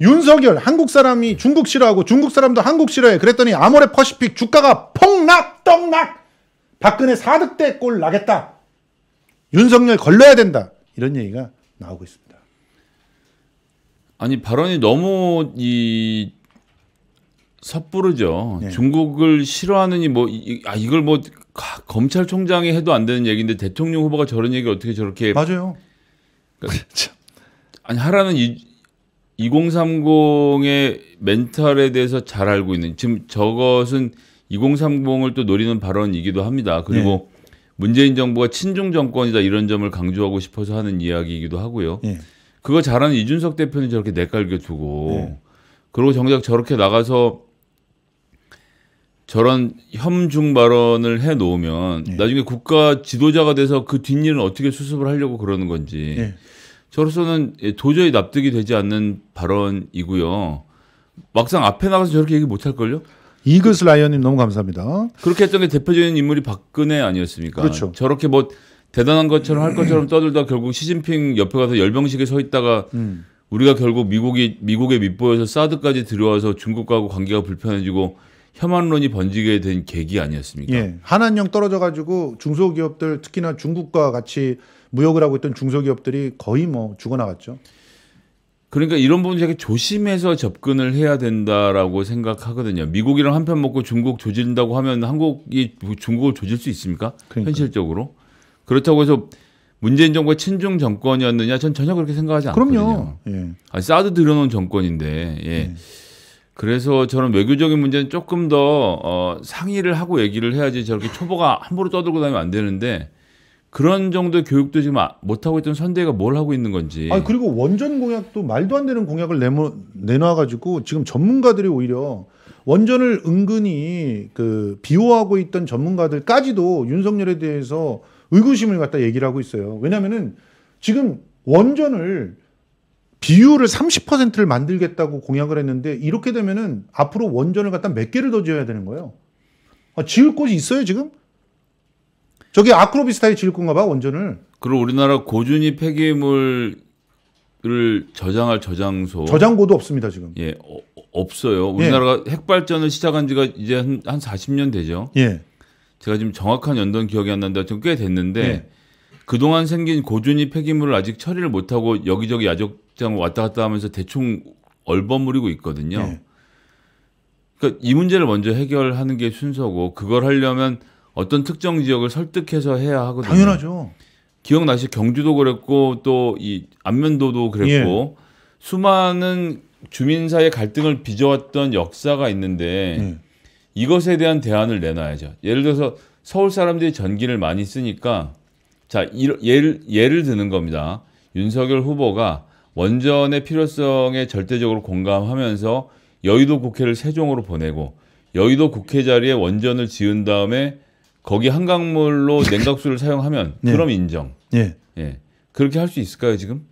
윤석열 한국 사람이 중국 싫어하고 중국 사람도 한국 싫어해. 그랬더니 아모레 퍼시픽 주가가 폭락 떡락. 박근혜 4득대 꼴 나겠다. 윤석열 걸러야 된다. 이런 얘기가 나오고 있습니다. 아니 발언이 너무 이 섣부르죠. 네. 중국을 싫어하느니 뭐 이, 아 이걸 뭐 가, 검찰총장이 해도 안 되는 얘기인데 대통령 후보가 저런 얘기 어떻게 저렇게 맞아요. 그러니까, 아니 하라는 이, 2030의 멘탈에 대해서 잘 알고 있는 지금 저것은 2030을 또 노리는 발언이기도 합니다. 그리고 네. 문재인 정부가 친중 정권이다 이런 점을 강조하고 싶어서 하는 이야기이기도 하고요. 네. 그거 잘하는 이준석 대표는 저렇게 내깔겨 두고 네. 그리고 정작 저렇게 나가서 저런 혐중 발언을 해 놓으면 네. 나중에 국가 지도자가 돼서 그 뒷일은 어떻게 수습을 하려고 그러는 건지 네. 저로서는 예, 도저히 납득이 되지 않는 발언이고요. 막상 앞에 나가서 저렇게 얘기 못 할걸요? 이것을 라이언님 너무 감사합니다. 그렇게 했던 게 대표적인 인물이 박근혜 아니었습니까? 그렇죠. 저렇게 뭐 대단한 것처럼 할 음. 것처럼 떠들다 결국 시진핑 옆에 가서 열병식에 서 있다가 음. 우리가 결국 미국이 미국에 밑보여서 사드까지 들어와서 중국하고 관계가 불편해지고 혐한론이 번지게 된 계기 아니었습니까? 예. 한한령 떨어져 가지고 중소기업들 특히나 중국과 같이 무역을 하고 있던 중소기업들이 거의 뭐 죽어나갔죠. 그러니까 이런 부분 되게 조심해서 접근을 해야 된다라고 생각하거든요. 미국이랑 한편 먹고 중국 조진다고 하면 한국이 중국을 조질 수 있습니까? 그러니까. 현실적으로 그렇다고 해서 문재인 정부의 친중 정권이었느냐? 전 전혀 그렇게 생각하지 않거든요. 그럼요. 예. 아, 사드 들여놓은 정권인데. 예. 예. 그래서 저는 외교적인 문제는 조금 더 어, 상의를 하고 얘기를 해야지 저렇게 초보가 함부로 떠들고 다니면 안 되는데 그런 정도의 교육도 지금 아, 못하고 있던 선대가 뭘 하고 있는 건지. 아 그리고 원전 공약도 말도 안 되는 공약을 내모, 내놔가지고 지금 전문가들이 오히려 원전을 은근히 그 비호하고 있던 전문가들까지도 윤석열에 대해서 의구심을 갖다 얘기를 하고 있어요. 왜냐면은 지금 원전을 비율을 30%를 만들겠다고 공약을 했는데 이렇게 되면은 앞으로 원전을 갖다 몇 개를 더 지어야 되는 거예요. 아, 지을 곳이 있어요 지금? 저기 아크로비스타에 지을 건가 봐 원전을. 그리고 우리나라 고준위 폐기물을 저장할 저장소. 저장고도 없습니다 지금. 예, 어, 없어요. 우리나라가 예. 핵발전을 시작한 지가 이제 한, 한 40년 되죠. 예. 제가 지금 정확한 연도는 기억이 안 난다. 지금 꽤 됐는데 예. 그동안 생긴 고준위 폐기물을 아직 처리를 못하고 여기저기 야적장 왔다 갔다 하면서 대충 얼버무리고 있거든요. 예. 그러니까 이 문제를 먼저 해결하는 게 순서고 그걸 하려면 어떤 특정 지역을 설득해서 해야 하거든요. 당연하죠. 기억나시 경주도 그랬고 또 이 안면도도 그랬고 예. 수많은 주민 사이의 갈등을 빚어왔던 역사가 있는데 예. 이것에 대한 대안을 내놔야죠. 예를 들어서 서울 사람들이 전기를 많이 쓰니까 자 이러, 예를 예를 드는 겁니다. 윤석열 후보가 원전의 필요성에 절대적으로 공감하면서 여의도 국회를 세종으로 보내고 여의도 국회 자리에 원전을 지은 다음에 거기 한강물로 냉각수를 사용하면 예. 그럼 인정. 예. 예. 그렇게 할 수 있을까요 지금?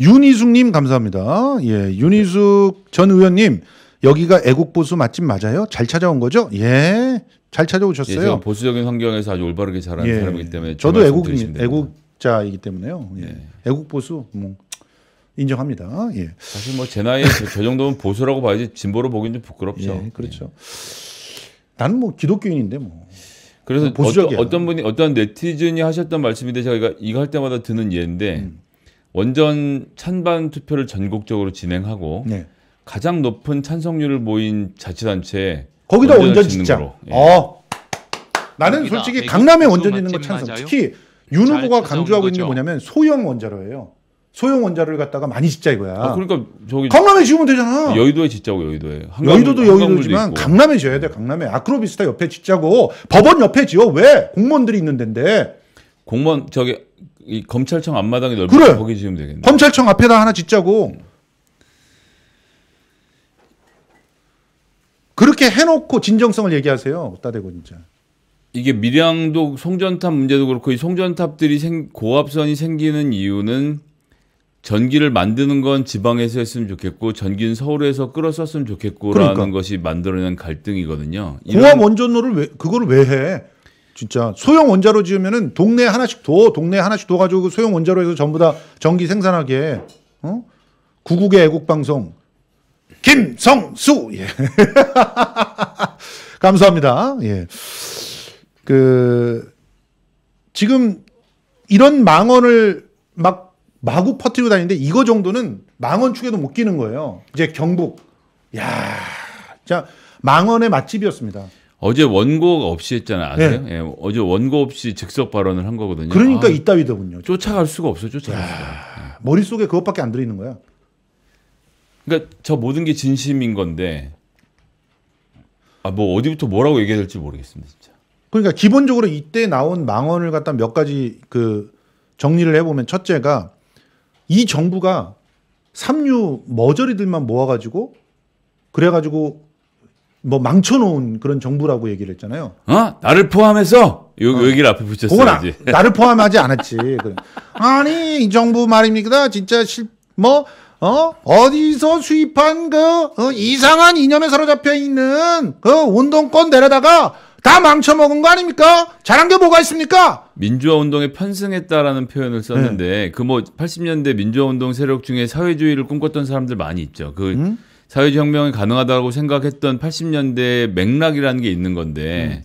윤희숙님 감사합니다. 예, 윤희숙 전 의원님 여기가 애국보수 맛집 맞아요? 잘 찾아온 거죠? 예, 잘 찾아오셨어요. 예, 제가 보수적인 환경에서 아주 올바르게 자란 예. 사람이기 때문에 저도 애국인 애국자이기 때문에요. 예. 예. 애국보수 뭐 인정합니다. 예. 사실 뭐 제나이 저, 정도면 보수라고 봐야지 진보로 보기엔 좀 부끄럽죠. 예, 그렇죠. 나는 뭐 기독교인인데 뭐. 그래서 네, 보수적 어떤, 어떤 분이 어떤 네티즌이 하셨던 말씀인데 제가 이거, 할 때마다 드는 예인데 음. 원전 찬반 투표를 전국적으로 진행하고 네. 가장 높은 찬성률을 모인 자치단체 거기다 원전 짓자. 예. 어. 나는 솔직히 강남에 원전 짓는 거 찬성. 특히 윤 후보가 강조하고 있는 게 뭐냐면 소형 원자로예요. 소형 원자를 갖다가 많이 짓자 이거야. 아, 그러니까 저기 강남에 지으면 되잖아. 여의도에 짓자고 여의도에. 한강, 여의도도 여의도지만 강남에 지어야 돼. 강남에 아크로비스타 옆에 짓자고 법원 옆에 지어 왜 공무원들이 있는 데인데. 공무원 저기 이 검찰청 앞마당이 넓어 그래. 거기 지으면 되겠네. 검찰청 앞에다 하나 짓자고. 그렇게 해놓고 진정성을 얘기하세요. 따 대고 진짜. 이게 밀양도 송전탑 문제도 그렇고 이 송전탑들이 생, 고압선이 생기는 이유는 전기를 만드는 건 지방에서 했으면 좋겠고 전기는 서울에서 끌어 썼으면 좋겠고라는 그러니까. 것이 만들어낸 갈등이거든요. 고압 원전로를 왜 그걸 왜 해? 진짜 소형 원자로 지으면은 동네 하나씩 둬 동네 하나씩 둬 가지고 소형 원자로 해서 전부 다 전기 생산하게 어? 구국의 애국 방송 김성수 예. 감사합니다. 예. 그 지금 이런 망언을 막 마구 퍼뜨리고 다니는데 이거 정도는 망원축에도 못 끼는 거예요. 이제 경북. 야, 자 망원의 맛집이었습니다. 어제 원고 없이 했잖아. 아세요? 네. 예, 어제 원고 없이 즉석 발언을 한 거거든요. 그러니까 아, 이따위더군요. 쫓아갈 수가 없어. 쫓아갈 수가. 머릿속에 그것밖에 안 들어있는 거야. 그러니까 저 모든 게 진심인 건데 아뭐 어디부터 뭐라고 얘기해야 될지 모르겠습니다, 진짜. 그러니까 기본적으로 이때 나온 망언을 갖다 몇 가지 그 정리를 해 보면 첫째가 이 정부가 삼류 머저리들만 모아가지고 그래가지고 뭐 망쳐놓은 그런 정부라고 얘기를 했잖아요. 어? 나를 포함해서 요, 어. 여기를 앞에 붙였어야지. 아, 나를 포함하지 않았지. 아니 이 정부 말입니다. 진짜 실뭐 어? 어디서 수입한 그 어, 이상한 이념에 사로잡혀 있는 그 운동권 내려다가 다 망쳐먹은 거 아닙니까? 잘한 게 뭐가 있습니까? 민주화 운동에 편승했다라는 표현을 썼는데 네. 그뭐 80년대 민주화 운동 세력 중에 사회주의를 꿈꿨던 사람들 많이 있죠. 그 음? 사회주의 혁명이 가능하다고 생각했던 80년대 맥락이라는 게 있는 건데 음.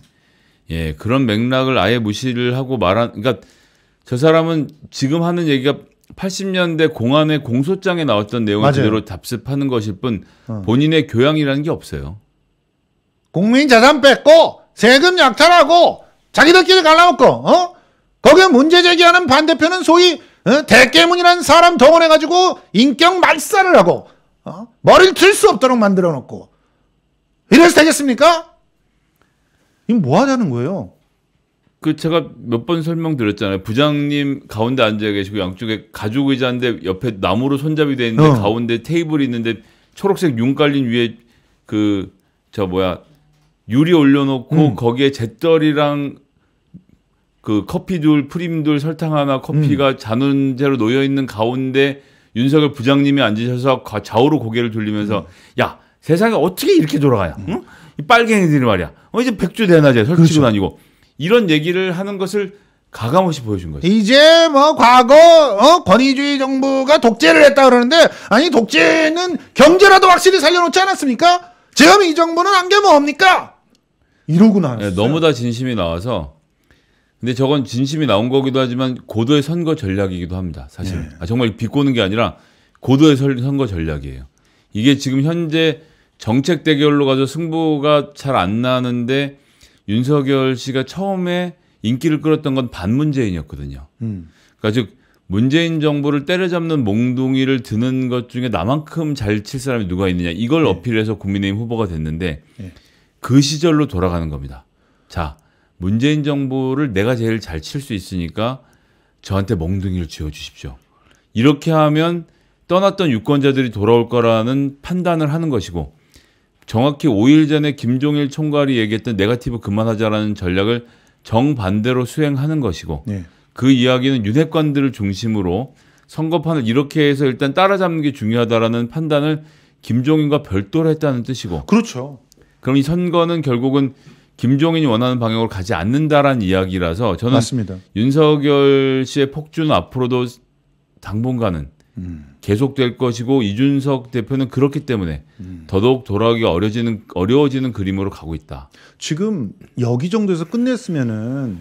예 그런 맥락을 아예 무시를 하고 말한 그러니까 저 사람은 지금 하는 얘기가 80년대 공안의 공소장에 나왔던 내용을 맞아요. 그대로 답습하는 것일 뿐 어. 본인의 교양이라는 게 없어요. 국민 자산 뺏고 세금 약탈하고 자기들끼리 갈라먹고 어? 거기에 문제 제기하는 반대편은 소위 어? 대깨문이라는 사람 동원해가지고 인격 말살을 하고 어? 머리를 들수 없도록 만들어놓고 이래서 되겠습니까? 이거 뭐 하자는 거예요? 그 제가 몇 번 설명드렸잖아요. 부장님 가운데 앉아 계시고 양쪽에 가죽 의자인데 옆에 나무로 손잡이 돼 있는데 어. 가운데 테이블이 있는데 초록색 윤 깔린 위에 그 저 뭐야 유리 올려놓고 음. 거기에 잿더리랑그 커피둘, 프림둘, 설탕 하나, 커피가 음. 잔원제로 놓여 있는 가운데 윤석열 부장님이 앉으셔서 좌우로 고개를 돌리면서 음. 야 세상에 어떻게 이렇게 돌아가냐? 음. 응? 이 빨갱이들이 말이야. 어 이제 백주 대낮에 설치고 그렇죠. 다니고 이런 얘기를 하는 것을 가감없이 보여준 거죠. 이제 뭐 과거 어? 권위주의 정부가 독재를 했다 그러는데 아니 독재는 경제라도 확실히 살려놓지 않았습니까? 지금 이 정부는 안게 합니까 뭐 이러고 네, 나왔어요. 네, 너무 다 진심이 나와서 근데 저건 진심이 나온 거기도 하지만 고도의 선거 전략이기도 합니다. 사실 네. 아, 정말 비꼬는 게 아니라 고도의 선거 전략이에요. 이게 지금 현재 정책 대결로 가서 승부가 잘 안 나는데 윤석열 씨가 처음에 인기를 끌었던 건 반문재인이었거든요. 음. 그러니까 즉 문재인 정부를 때려잡는 몽둥이를 드는 것 중에 나만큼 잘 칠 사람이 누가 있느냐 이걸 네. 어필해서 국민의힘 후보가 됐는데 네. 그 시절로 돌아가는 겁니다. 자, 문재인 정부를 내가 제일 잘 칠 수 있으니까 저한테 몽둥이를 쥐어 주십시오. 이렇게 하면 떠났던 유권자들이 돌아올 거라는 판단을 하는 것이고 정확히 5일 전에 김종일 총괄이 얘기했던 네가티브 그만하자라는 전략을 정반대로 수행하는 것이고 네. 그 이야기는 윤핵관들을 중심으로 선거판을 이렇게 해서 일단 따라잡는 게 중요하다라는 판단을 김종인과 별도로 했다는 뜻이고 그렇죠. 그럼 이 선거는 결국은 김종인이 원하는 방향으로 가지 않는다라는 이야기라서 저는 맞습니다. 윤석열 씨의 폭주는 앞으로도 당분간은 음. 계속될 것이고 이준석 대표는 그렇기 때문에 음. 더더욱 돌아오기 어려지는 어려워지는 그림으로 가고 있다. 지금 여기 정도에서 끝냈으면은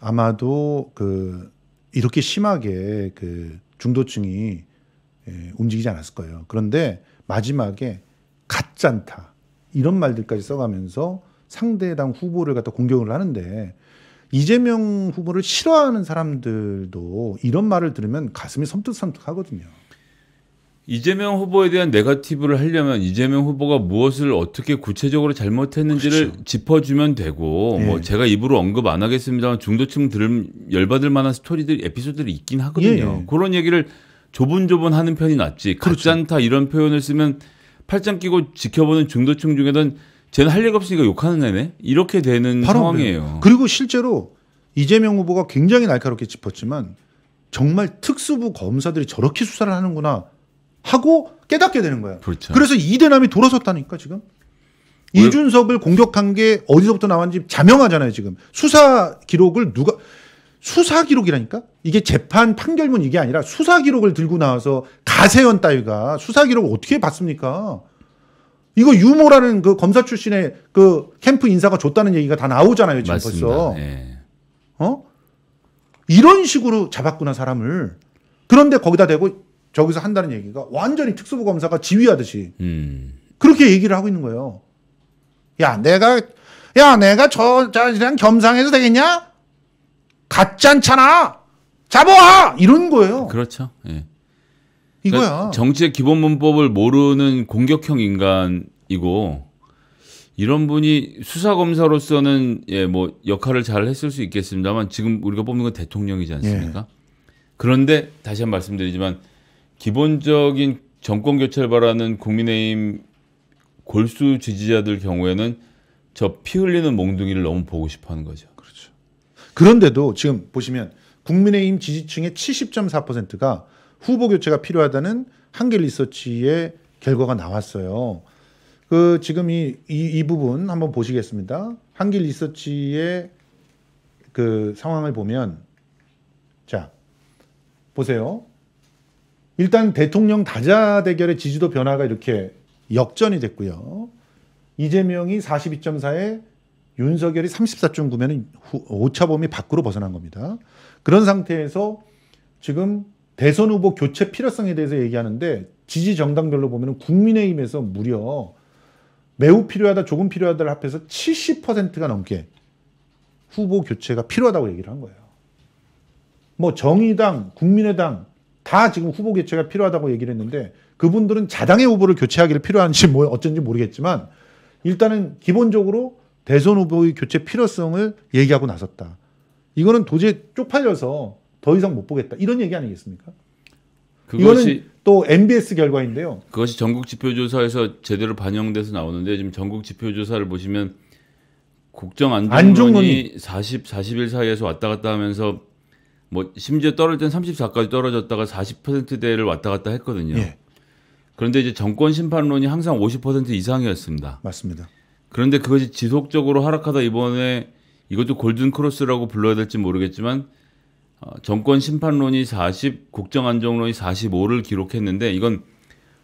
아마도 그 이렇게 심하게 그 중도층이 예, 움직이지 않았을 거예요. 그런데 마지막에 가짠타 이런 말들까지 써가면서 상대당 후보를 갖다 공격을 하는데 이재명 후보를 싫어하는 사람들도 이런 말을 들으면 가슴이 섬뜩섬뜩하거든요. 이재명 후보에 대한 네거티브를 하려면 이재명 후보가 무엇을 어떻게 구체적으로 잘못했는지를 그렇죠. 짚어주면 되고 뭐 예. 뭐 제가 입으로 언급 안 하겠습니다만 중도층 들은 열받을 만한 스토리들 에피소드들이 있긴 하거든요. 예. 예. 그런 얘기를 조분조분 하는 편이 낫지 그렇지 않다 이런 표현을 쓰면 팔짱 끼고 지켜보는 중도층 중에는 쟤는 할얘일 없으니까 욕하는 애네 이렇게 되는 상황이에요. 그리고 실제로 이재명 후보가 굉장히 날카롭게 짚었지만 정말 특수부 검사들이 저렇게 수사를 하는구나 하고 깨닫게 되는 거야. 그렇죠. 그래서 이대남이 돌아섰다니까 지금. 이준석을 공격한 게 어디서부터 나왔는지 자명하잖아요 지금 수사 기록을 누가 수사 기록이라니까? 이게 재판 판결문 이게 아니라 수사 기록을 들고 나와서 가세현 따위가 수사 기록을 어떻게 봤습니까? 이거 유모라는 그 검사 출신의 그 캠프 인사가 줬다는 얘기가 다 나오잖아요, 지금 맞습니다. 벌써. 예. 네. 어? 이런 식으로 잡았구나, 사람을. 그런데 거기다 대고 저기서 한다는 얘기가 완전히 특수부 검사가 지휘하듯이 음. 그렇게 얘기를 하고 있는 거예요. 야, 내가, 야, 내가 저, 저, 그냥 겸상해도 되겠냐? 같지 않잖아. 잡아와 이런 거예요. 그렇죠. 예. 그러니까 이거야. 정치의 기본 문법을 모르는 공격형 인간이고 이런 분이 수사 검사로서는 예뭐 역할을 잘 했을 수 있겠습니다만 지금 우리가 뽑는 건 대통령이지 예. 않습니까? 예. 그런데 다시 한 번 말씀드리지만 기본적인 정권 교체를 바라는 국민의힘 골수 지지자들 경우에는 저 피 흘리는 몽둥이를 너무 보고 싶어 하는 거죠. 그런데도 지금 보시면 국민의힘 지지층의 70.4%가 후보 교체가 필요하다는 한길 리서치의 결과가 나왔어요. 그 지금 이, 이, 이 부분 한번 보시겠습니다. 한길 리서치의 그 상황을 보면 자 보세요. 일단 대통령 다자 대결의 지지도 변화가 이렇게 역전이 됐고요. 이재명이 42.4에 윤석열이 34.9면은 5차 범위 밖으로 벗어난 겁니다. 그런 상태에서 지금 대선 후보 교체 필요성에 대해서 얘기하는데 지지 정당별로 보면 국민의힘에서 무려 매우 필요하다, 조금 필요하다를 합해서 70%가 넘게 후보 교체가 필요하다고 얘기를 한 거예요. 뭐 정의당, 국민의당 다 지금 후보 교체가 필요하다고 얘기를 했는데 그분들은 자당의 후보를 교체하기를 필요한지 뭐 어쩐지 모르겠지만 일단은 기본적으로 대선 후보의 교체 필요성을 얘기하고 나섰다. 이거는 도저히 쪽팔려서 더 이상 못 보겠다. 이런 얘기 아니겠습니까? 이거는 또 MBS 결과인데요. 그것이 전국 지표조사에서 제대로 반영돼서 나오는데 지금 전국 지표조사를 보시면 국정 안중론이 40, 4 0 사이에서 왔다 갔다 하면서 뭐 심지어 떨어질 땐 34까지 떨어졌다가 40%대를 왔다 갔다 했거든요. 예. 그런데 이제 정권 심판론이 항상 50% 이상이었습니다. 맞습니다. 그런데 그것이 지속적으로 하락하다 이번에 이것도 골든 크로스라고 불러야 될지 모르겠지만 어, 정권 심판론이 40, 국정 안정론이 45를 기록했는데 이건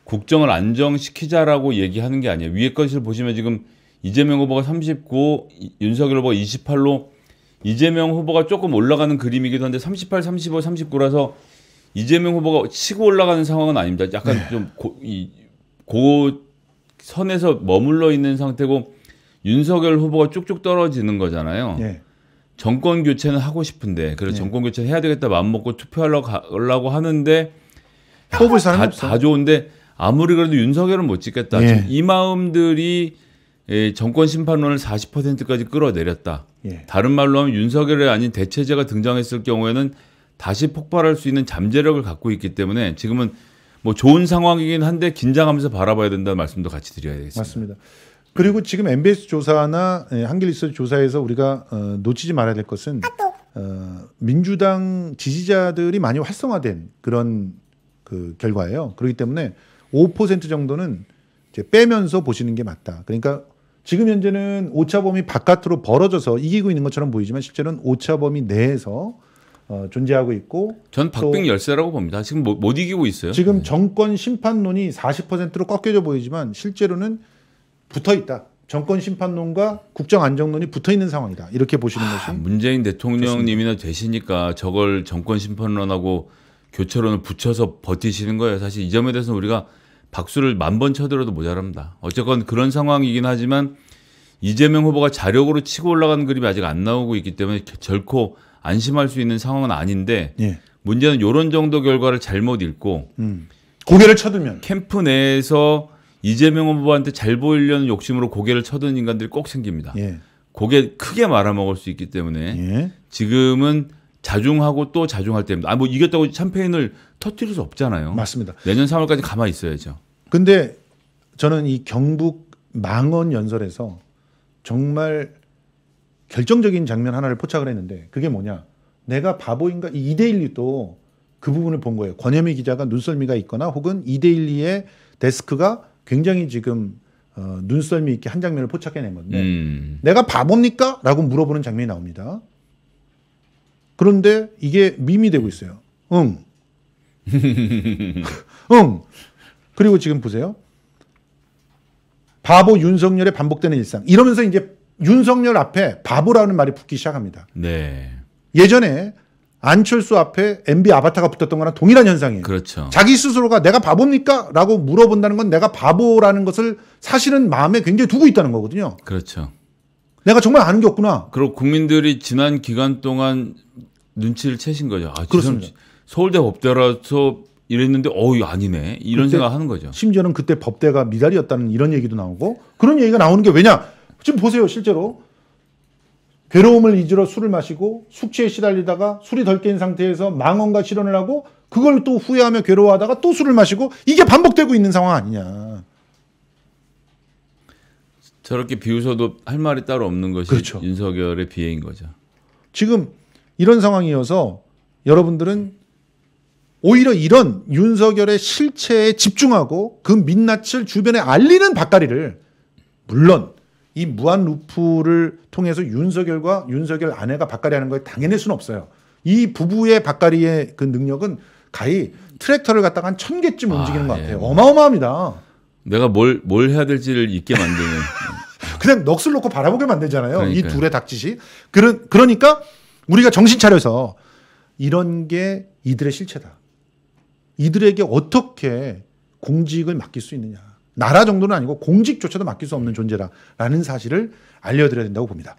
국정을 안정시키자라고 얘기하는 게 아니에요. 위에 것을 보시면 지금 이재명 후보가 39, 윤석열 후보가 28로 이재명 후보가 조금 올라가는 그림이기도 한데 38, 35, 39라서 이재명 후보가 치고 올라가는 상황은 아닙니다. 약간 네. 좀이 고 선에서 머물러 있는 상태고 윤석열 후보가 쭉쭉 떨어지는 거잖아요. 예. 정권 교체는 하고 싶은데 그래서 예. 정권 교체 해야 되겠다 마음 먹고 투표하려고 하는데 뽑을 사람 다, 없어. 다 좋은데 아무리 그래도 윤석열은 못 찍겠다. 예. 이 마음들이 예, 정권 심판론을 40%까지 끌어내렸다. 예. 다른 말로 하면 윤석열이 아닌 대체제가 등장했을 경우에는 다시 폭발할 수 있는 잠재력을 갖고 있기 때문에 지금은 뭐 좋은 상황이긴 한데 긴장하면서 바라봐야 된다는 말씀도 같이 드려야 되겠습니다. 맞습니다. 그리고 지금 MBS 조사나 예, 한길리스 조사에서 우리가 어, 놓치지 말아야 될 것은 아, 어, 민주당 지지자들이 많이 활성화된 그런 그 결과예요. 그렇기 때문에 5% 정도는 이제 빼면서 보시는 게 맞다. 그러니까 지금 현재는 오차범위 바깥으로 벌어져서 이기고 있는 것처럼 보이지만 실제로는 오차범위 내에서 어, 존재하고 있고 전 박빙 열세라고 봅니다. 지금 못, 뭐, 못 이기고 있어요. 지금 네. 정권 심판론이 40%로 꺾여져 보이지만 실제로는 붙어 있다. 정권 심판론과 국정 안정론이 붙어 있는 상황이다. 이렇게 보시는 아, 것이 문재인 대통령님이나 되시니까 저걸 정권 심판론하고 교체론을 붙여서 버티시는 거예요. 사실 이 점에 대해서는 우리가 박수를 만 번 쳐들어도 모자랍니다. 어쨌건 그런 상황이긴 하지만 이재명 후보가 자력으로 치고 올라가는 그림이 아직 안 나오고 있기 때문에 결코 안심할 수 있는 상황은 아닌데 예. 문제는 이런 정도 결과를 잘못 읽고 음. 고개를 쳐두면 캠프 내에서 이재명 후보한테 잘 보이려는 욕심으로 고개를 쳐드는 인간들이 꼭 생깁니다. 예. 고개 크게 말아먹을 수 있기 때문에 예. 지금은 자중하고 또 자중할 때입니다. 아, 뭐 이겼다고 샴페인을 터뜨릴 수 없잖아요. 맞습니다. 내년 3월까지 가만히 있어야죠. 근데 저는 이 경북 망원 연설에서 정말 결정적인 장면 하나를 포착을 했는데 그게 뭐냐. 내가 바보인가? 이데일리도그 부분을 본 거예요. 권혜미 기자가 눈썰미가 있거나 혹은 이데일리의 데스크가 굉장히 지금 어, 눈썰미 있게 한 장면을 포착해낸 건데 음. 내가 바보입니까? 라고 물어보는 장면이 나옵니다. 그런데 이게 밈이 되고 있어요. 응. 응. 그리고 지금 보세요. 바보 윤석열의 반복되는 일상. 이러면서 이제 윤석열 앞에 바보라는 말이 붙기 시작합니다. 네. 예전에 안철수 앞에 MB 아바타가 붙었던 거랑 동일한 현상이에요. 그렇죠. 자기 스스로가 내가 바보입니까? 라고 물어본다는 건 내가 바보라는 것을 사실은 마음에 굉장히 두고 있다는 거거든요. 그렇죠. 내가 정말 아는 게 없구나. 그리고 국민들이 지난 기간 동안 눈치를 채신 거죠. 아, 그렇습니다. 서울대 법대라서 이랬는데 어이 아니네 이런 생각 하는 거죠. 심지어는 그때 법대가 미달이었다는 이런 얘기도 나오고 그런 얘기가 나오는 게 왜냐? 지금 보세요 실제로 괴로움을 잊으러 술을 마시고 숙취에 시달리다가 술이 덜 깬 상태에서 망언과 실언을 하고 그걸 또 후회하며 괴로워하다가 또 술을 마시고 이게 반복되고 있는 상황 아니냐. 저렇게 비웃어도 할 말이 따로 없는 것이 그렇죠. 윤석열의 비애인 거죠. 지금 이런 상황이어서 여러분들은 오히려 이런 윤석열의 실체에 집중하고 그 민낯을 주변에 알리는 박다리를 물론 이 무한 루프를 통해서 윤석열과 윤석열 아내가 박가리 하는 걸 당해낼 수는 없어요. 이 부부의 박가리의 그 능력은 가히 트랙터를 갖다가 한 천 개쯤 아, 움직이는 아, 것 예. 같아요. 예. 어마어마합니다. 내가 뭘, 뭘 해야 될지를 잊게 만드는. 그냥 넋을 놓고 바라보게 만들잖아요. 그러니까요. 이 둘의 닥짓이. 그런, 그러니까 우리가 정신 차려서 이런 게 이들의 실체다. 이들에게 어떻게 공직을 맡길 수 있느냐. 나라 정도는 아니고 공직조차도 맡길 수 없는 존재다라는 사실을 알려드려야 된다고 봅니다.